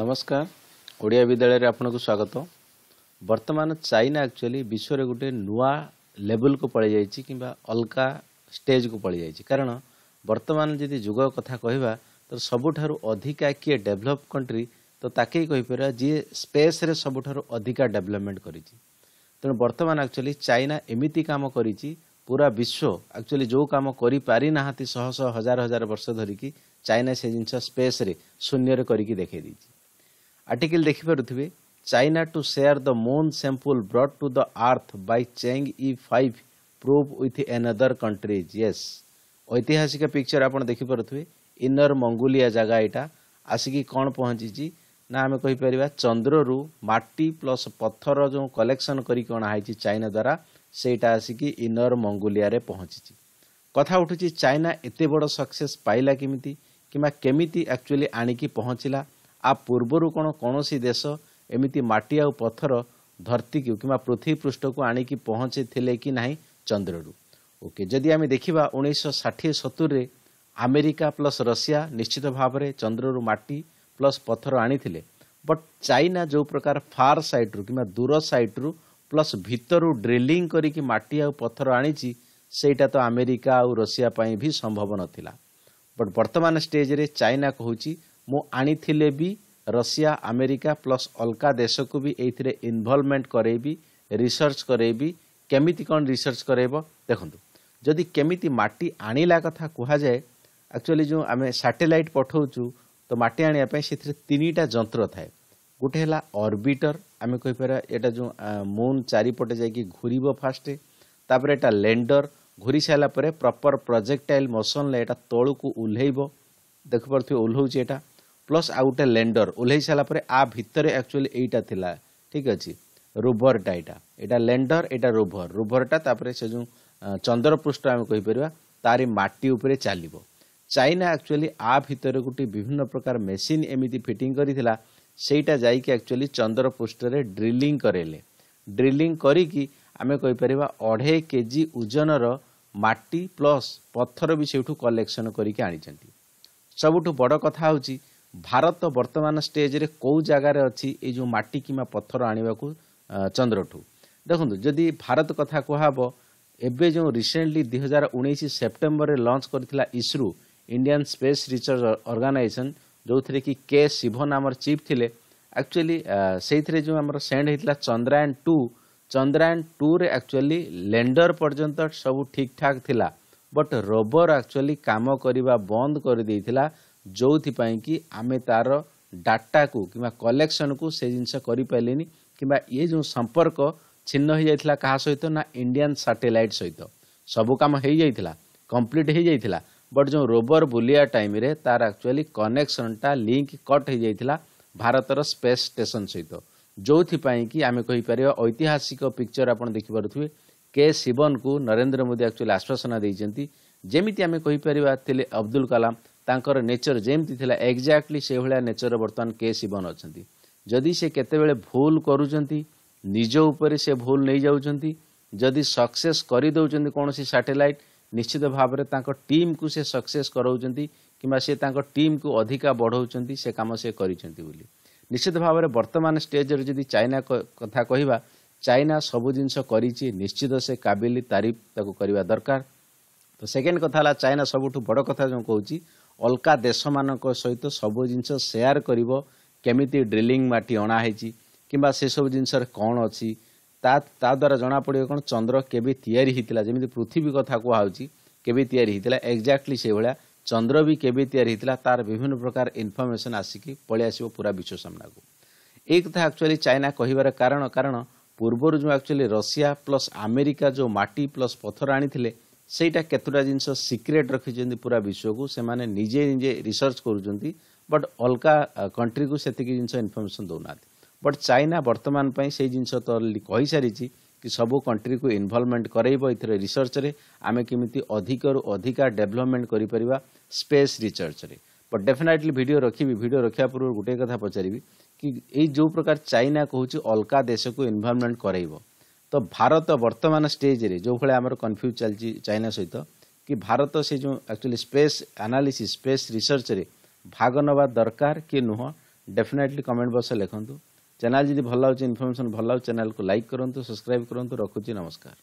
ନମସ୍କାର ଓଡ଼ିଆ ବିଦ୍ୟାଳୟରେ ଆପଣଙ୍କୁ ସ୍ୱାଗତ ବର୍ତ୍ତମାନ ଚାଇନା ଆକ୍ଚୁଆଲି ବିଶ୍ୱରେ ଗୋଟିଏ ନୂଆ ଲେବୁଲକୁ ପଳାଇଯାଇଛି କିମ୍ବା ଅଲଗା ଷ୍ଟେଜକୁ ପଳାଇଯାଇଛି କାରଣ ବର୍ତ୍ତମାନ ଯଦି ଯୁଗ କଥା କହିବା ତ ସବୁଠାରୁ ଅଧିକା କିଏ ଡେଭଲପ୍ କଣ୍ଟ୍ରି ତ ତାକେ କହିପାରିବା ଯିଏ ସ୍ପେସ୍ରେ ସବୁଠାରୁ ଅଧିକା ଡେଭଲପମେଣ୍ଟ କରିଛି ତେଣୁ ବର୍ତ୍ତମାନ ଆକ୍ଚୁଆଲି ଚାଇନା ଏମିତି କାମ କରିଛି ପୁରା ବିଶ୍ୱ ଆକ୍ଚୁଆଲି ଯେଉଁ କାମ କରିପାରିନାହାନ୍ତି ଶହ ଶହ ହଜାର ହଜାର ବର୍ଷ ଧରିକି ଚାଇନା ସେ ଜିନିଷ ସ୍ପେସ୍ରେ ଶୂନ୍ୟରେ କରିକି ଦେଖାଇ ଦେଇଛି ଆର୍ଟିକିଲ୍ ଦେଖିପାରୁଥିବେ China to share the moon sample brought to the earth by Chang'e five probe with another countries yes ଐତିହାସିକ ପିକ୍ଚର୍ ଆପଣ ଦେଖିପାରୁଥିବେ ଇନର୍ ମଙ୍ଗୁଲିଆ ଜାଗା ଏଇଟା ଆସିକି କ'ଣ ପହଞ୍ଚିଛି ନା ଆମେ କହିପାରିବା ଚନ୍ଦ୍ରରୁ ମାଟି ପ୍ଲସ୍ ପଥର ଯେଉଁ କଲେକ୍ସନ୍ କରିକି ଅଣା ହେଇଛି ଚାଇନା ଦ୍ୱାରା ସେଇଟା ଆସିକି ଇନର୍ ମଙ୍ଗୁଲିଆରେ ପହଞ୍ଚିଛି କଥା ଉଠୁଛି ଚାଇନା ଏତେ ବଡ଼ ସକ୍ସେସ୍ ପାଇଲା କେମିତି କିମ୍ବା କେମିତି ଆକ୍ଚୁଆଲି ଆଣିକି ପହଞ୍ଚିଲା ଆ ପୂର୍ବରୁ କ'ଣ କୌଣସି ଦେଶ ଏମିତି ମାଟି ଆଉ ପଥର ଧରତୀକୁ କିମ୍ବା ପୃଥିବୀ ପୃଷ୍ଠକୁ ଆଣିକି ପହଞ୍ଚିଥିଲେ କି ନାହିଁ ଚନ୍ଦ୍ରରୁ ଓକେ ଯଦି ଆମେ ଦେଖିବା ଉଣେଇଶହ ଷାଠିଏ ସତୁରିରେ ଆମେରିକା ପ୍ଲସ୍ ରଷିଆ ନିଶ୍ଚିତ ଭାବରେ ଚନ୍ଦ୍ରରୁ ମାଟି ପ୍ଲସ୍ ପଥର ଆଣିଥିଲେ ବଟ୍ ଚାଇନା ଯେଉଁ ପ୍ରକାର ଫାର୍ ସାଇଟ୍ରୁ କିମ୍ବା ଦୂର ସାଇଟ୍ରୁ ପ୍ଲସ୍ ଭିତରୁ ଡ୍ରିଲିଂ କରିକି ମାଟି ଆଉ ପଥର ଆଣିଛି ସେଇଟା ତ ଆମେରିକା ଆଉ ରଷିଆ ପାଇଁ ବି ସମ୍ଭବ ନଥିଲା ବଟ୍ ବର୍ତ୍ତମାନ ଷ୍ଟେଜ୍ରେ ଚାଇନା କହୁଛି ମୁଁ ଆଣିଥିଲେ ବି ରଷିଆ ଆମେରିକା ପ୍ଲସ୍ ଅଲଗା ଦେଶକୁ ବି ଏଇଥିରେ ଇନଭଲ୍ଭମେଣ୍ଟ କରେଇବି ରିସର୍ଚ୍ଚ କରେଇବି କେମିତି କ'ଣ ରିସର୍ଚ୍ଚ କରେଇବ ଦେଖନ୍ତୁ ଯଦି କେମିତି ମାଟି ଆଣିଲା କଥା କୁହାଯାଏ ଆକ୍ଚୁଆଲି ଯେଉଁ ଆମେ ସାଟେଲାଇଟ୍ ପଠାଉଛୁ ତ ମାଟି ଆଣିବା ପାଇଁ ସେଥିରେ ତିନିଟା ଯନ୍ତ୍ର ଥାଏ ଗୋଟେ ହେଲା ଅର୍ବିଟର ଆମେ କହିପାରିବା ଏଇଟା ଯେଉଁ ମୁନ୍ ଚାରିପଟେ ଯାଇକି ଘୁରିବ ଫାଷ୍ଟ ତାପରେ ଏଇଟା ଲେଣ୍ଡର ଘୁରି ସାରିଲା ପରେ ପ୍ରପର୍ ପ୍ରୋଜେକ୍ଟାଇଲ୍ ମୋସନରେ ଏଇଟା ତଳକୁ ଓହ୍ଲେଇବ ଦେଖିପାରୁଥିବେ ଓହ୍ଲଉଛି ଏଇଟା ପ୍ଲସ୍ ଆଉ ଗୋଟେ ଲେଣ୍ଡର ଓହ୍ଲେଇ ସାରିଲା ପରେ ଆ ଭିତରେ ଆକ୍ଚୁଆଲି ଏଇଟା ଥିଲା ଠିକ୍ ଅଛି ରୁଭରଟା ଏଇଟା ଏଇଟା ଲେଣ୍ଡର ଏଇଟା ରୁଭର ରୁଭରଟା ତାପରେ ସେ ଯେଉଁ ଚନ୍ଦ୍ର ପୃଷ୍ଠ ଆମେ କହିପାରିବା ତାରି ମାଟି ଉପରେ ଚାଲିବ ଚାଇନା ଆକ୍ଚୁଆଲି ଆ ଭିତରେ ଗୋଟେ ବିଭିନ୍ନ ପ୍ରକାର ମେସିନ୍ ଏମିତି ଫିଟିଂ କରିଥିଲା ସେଇଟା ଯାଇକି ଆକ୍ଚୁଆଲି ଚନ୍ଦ୍ର ପୃଷ୍ଠରେ ଡ୍ରିଲିଂ କରେଇଲେ ଡ୍ରିଲିଂ କରିକି ଆମେ କହିପାରିବା ଅଢ଼େଇ କେ ଜି ଓଜନର ମାଟି ପ୍ଲସ୍ ପଥର ବି ସେଇଠୁ କଲେକ୍ସନ୍ କରିକି ଆଣିଛନ୍ତି ସବୁଠୁ ବଡ଼ କଥା ହେଉଛି ଭାରତ ବର୍ତ୍ତମାନ ଷ୍ଟେଜ୍ରେ କେଉଁ ଜାଗାରେ ଅଛି ଏଇ ଯେଉଁ ମାଟି କିମ୍ବା ପଥର ଆଣିବାକୁ ଚନ୍ଦ୍ରଠୁ ଦେଖନ୍ତୁ ଯଦି ଭାରତ କଥା କୁହାହେବ ଏବେ ଯେଉଁ ରିସେଣ୍ଟଲି ଦୁଇ ହଜାର ଉଣେଇଶ ସେପ୍ଟେମ୍ବରରେ ଲଞ୍ଚ କରିଥିଲା ISRO Indian Space Research Organisation ଯେଉଁଥିରେ କି କେ ଶିଭ ଆମର ଚିଫ୍ ଥିଲେ ଆକ୍ଚୁଆଲି ସେଇଥିରେ ଯେଉଁ ଆମର ସେଣ୍ଡ ହୋଇଥିଲା ଚନ୍ଦ୍ରାୟନ ଟୁ ଚନ୍ଦ୍ରାୟନ ଟୁରେ ଆକ୍ଚୁଆଲି ଲେଣ୍ଡର ପର୍ଯ୍ୟନ୍ତ ସବୁ ଠିକ୍ ଠାକ୍ ଥିଲା ବଟ୍ ରବର ଆକ୍ଚୁଆଲି କାମ କରିବା ବନ୍ଦ କରିଦେଇଥିଲା ଯେଉଁଥିପାଇଁକି ଆମେ ତା'ର ଡାଟାକୁ କିମ୍ବା କଲେକ୍ସନ୍କୁ ସେ ଜିନିଷ କରିପାରିଲେନି କିମ୍ବା ଇଏ ଯେଉଁ ସମ୍ପର୍କ ଛିନ୍ନ ହୋଇଯାଇଥିଲା କାହା ସହିତ ନା ଇଣ୍ଡିଆନ୍ ସାଟେଲାଇଟ୍ ସହିତ ସବୁ କାମ ହୋଇଯାଇଥିଲା କମ୍ପ୍ଲିଟ୍ ହୋଇଯାଇଥିଲା ବଟ୍ ଯେଉଁ ରୋବର ବୁଲିବା ଟାଇମ୍ରେ ତା'ର ଆକ୍ଚୁଆଲି କନେକ୍ସନ୍ଟା ଲିଙ୍କ୍ କଟ୍ ହୋଇଯାଇଥିଲା ଭାରତର ସ୍ପେସ୍ ଷ୍ଟେସନ୍ ସହିତ ଯେଉଁଥିପାଇଁ କି ଆମେ କହିପାରିବା ଐତିହାସିକ ପିକ୍ଚର ଆପଣ ଦେଖିପାରୁଥିବେ କେ ଶିବନକୁ ନରେନ୍ଦ୍ର ମୋଦି ଆକ୍ଚୁଆଲି ଆଶ୍ୱାସନା ଦେଇଛନ୍ତି ଯେମିତି ଆମେ କହିପାରିବା ଥିଲେ ଅବଦୁଲ କଲାମ ତାଙ୍କର ନେଚର ଯେମିତି ଥିଲା ଏକ୍ଜାକ୍ଟଲି ସେଭଳିଆ ନେଚର ବର୍ତ୍ତମାନ କେ ଶିବନ ଅଛନ୍ତି ଯଦି ସେ କେତେବେଳେ ଭୁଲ କରୁଛନ୍ତି ନିଜ ଉପରେ ସେ ଭୁଲ ନେଇଯାଉଛନ୍ତି ଯଦି ସକ୍ସେସ କରିଦେଉଛନ୍ତି କୌଣସି ସାଟେଲାଇଟ୍ ନିଶ୍ଚିତ ଭାବରେ ତାଙ୍କ ଟିମ୍କୁ ସେ ସକ୍ସେସ କରାଉଛନ୍ତି କିମ୍ବା ସେ ତାଙ୍କ ଟିମ୍କୁ ଅଧିକା ବଢ଼ାଉଛନ୍ତି ସେ କାମ ସେ କରିଛନ୍ତି ବୋଲି ନିଶ୍ଚିତ ଭାବରେ ବର୍ତ୍ତମାନ ଷ୍ଟେଜ୍ରେ ଯଦି ଚାଇନା କଥା କହିବା ଚାଇନା ସବୁ ଜିନିଷ କରିଛି ନିଶ୍ଚିତ ସେ କାବିଲି ତାରିଫ ତାକୁ କରିବା ଦରକାର ତ ସେକେଣ୍ଡ କଥା ହେଲା ଚାଇନା ସବୁଠୁ ବଡ଼ କଥା ଯେଉଁ କହୁଛି ଅଲକା ଦେଶମାନଙ୍କ ସହିତ ସବୁ ଜିନିଷ ସେୟାର କରିବ କେମିତି ଡ୍ରିଲିଂ ମାଟି ଅଣା ହେଇଛି କିମ୍ବା ସେସବୁ ଜିନିଷରେ କ'ଣ ଅଛି ତା ତାଦ୍ୱାରା ଜଣାପଡ଼ିବ କ'ଣ ଚନ୍ଦ୍ର କେବେ ତିଆରି ହେଇଥିଲା ଯେମିତି ପୃଥିବୀ କଥା କୁହାହେଉଛି କେବେ ତିଆରି ହେଇଥିଲା ଏକ୍ଜାକ୍ଟଲି ସେଇଭଳିଆ ଚନ୍ଦ୍ର ବି କେବେ ତିଆରି ହେଇଥିଲା ତାର ବିଭିନ୍ନ ପ୍ରକାର ଇନଫର୍ମେସନ୍ ଆସିକି ପଳେଇ ଆସିବ ପୁରା ବିଶ୍ୱ ସାମ୍ନାକୁ ଏଇ କଥା ଆକ୍ଚୁଆଲି ଚାଇନା କହିବାର କାରଣ କାରଣ ପୂର୍ବରୁ ଯେଉଁ ଆକ୍ଚୁଆଲି ରଷିଆ ପ୍ଲସ୍ ଆମେରିକା ଯେଉଁ ମାଟି ପ୍ଲସ୍ ପଥର ଆଣିଥିଲେ ସେଇଟା କେତେଟା ଜିନିଷ ସିକ୍ରେଟ୍ ରଖିଛନ୍ତି ପୁରା ବିଶ୍ୱକୁ ସେମାନେ ନିଜେ ନିଜେ ରିସର୍ଚ୍ଚ କରୁଛନ୍ତି ବଟ୍ ଅଲଗା କଣ୍ଟ୍ରିକୁ ସେତିକି ଜିନିଷ ଇନଫର୍ମେସନ୍ ଦେଉନାହାନ୍ତି ବଟ୍ ଚାଇନା ବର୍ତ୍ତମାନ ପାଇଁ ସେଇ ଜିନିଷ ତ ଅଲରେଡ଼ି କହିସାରିଛି କି ସବୁ କଣ୍ଟ୍ରିକୁ ଇନଭଲ୍ଭମେଣ୍ଟ କରେଇବ ଏଥିରେ ରିସର୍ଚ୍ଚରେ ଆମେ କେମିତି ଅଧିକରୁ ଅଧିକା ଡେଭଲପମେଣ୍ଟ କରିପାରିବା ସ୍ପେସ୍ ରିସର୍ଚ୍ଚରେ ବଟ୍ ଡେଫିନେଟ୍ଲି ଭିଡ଼ିଓ ରଖିବି ଭିଡ଼ିଓ ରଖିବା ପୂର୍ବରୁ ଗୋଟିଏ କଥା ପଚାରିବି କି ଏଇ ଯେଉଁ ପ୍ରକାର ଚାଇନା କହୁଛି ଅଲଗା ଦେଶକୁ ଇନଭଲ୍ଭମେଣ୍ଟ କରେଇବ ତ ଭାରତ ବର୍ତ୍ତମାନ ଷ୍ଟେଜ୍ରେ ଯେଉଁଭଳିଆ ଆମର କନଫ୍ୟୁଜ୍ ଚାଲିଛି ଚାଇନା ସହିତ କି ଭାରତ ସେ ଯେଉଁ ଆକ୍ଚୁଆଲି ସ୍ପେସ୍ ଆନାଲିସିସ୍ ସ୍ପେସ୍ ରିସର୍ଚ୍ଚରେ ଭାଗ ନେବା ଦରକାର କି ନୁହଁ ଡେଫିନେଟଲି କମେଣ୍ଟ ବକ୍ସରେ ଲେଖନ୍ତୁ ଚ୍ୟାନେଲ୍ ଯଦି ଭଲ ଲାଗୁଛି ଇନଫର୍ମେସନ୍ ଭଲ ଲାଗୁଛି ଚ୍ୟାନେଲ୍କୁ ଲାଇକ୍ କରନ୍ତୁ ସବସ୍କ୍ରାଇବ୍ କରନ୍ତୁ ରଖୁଛି ନମସ୍କାର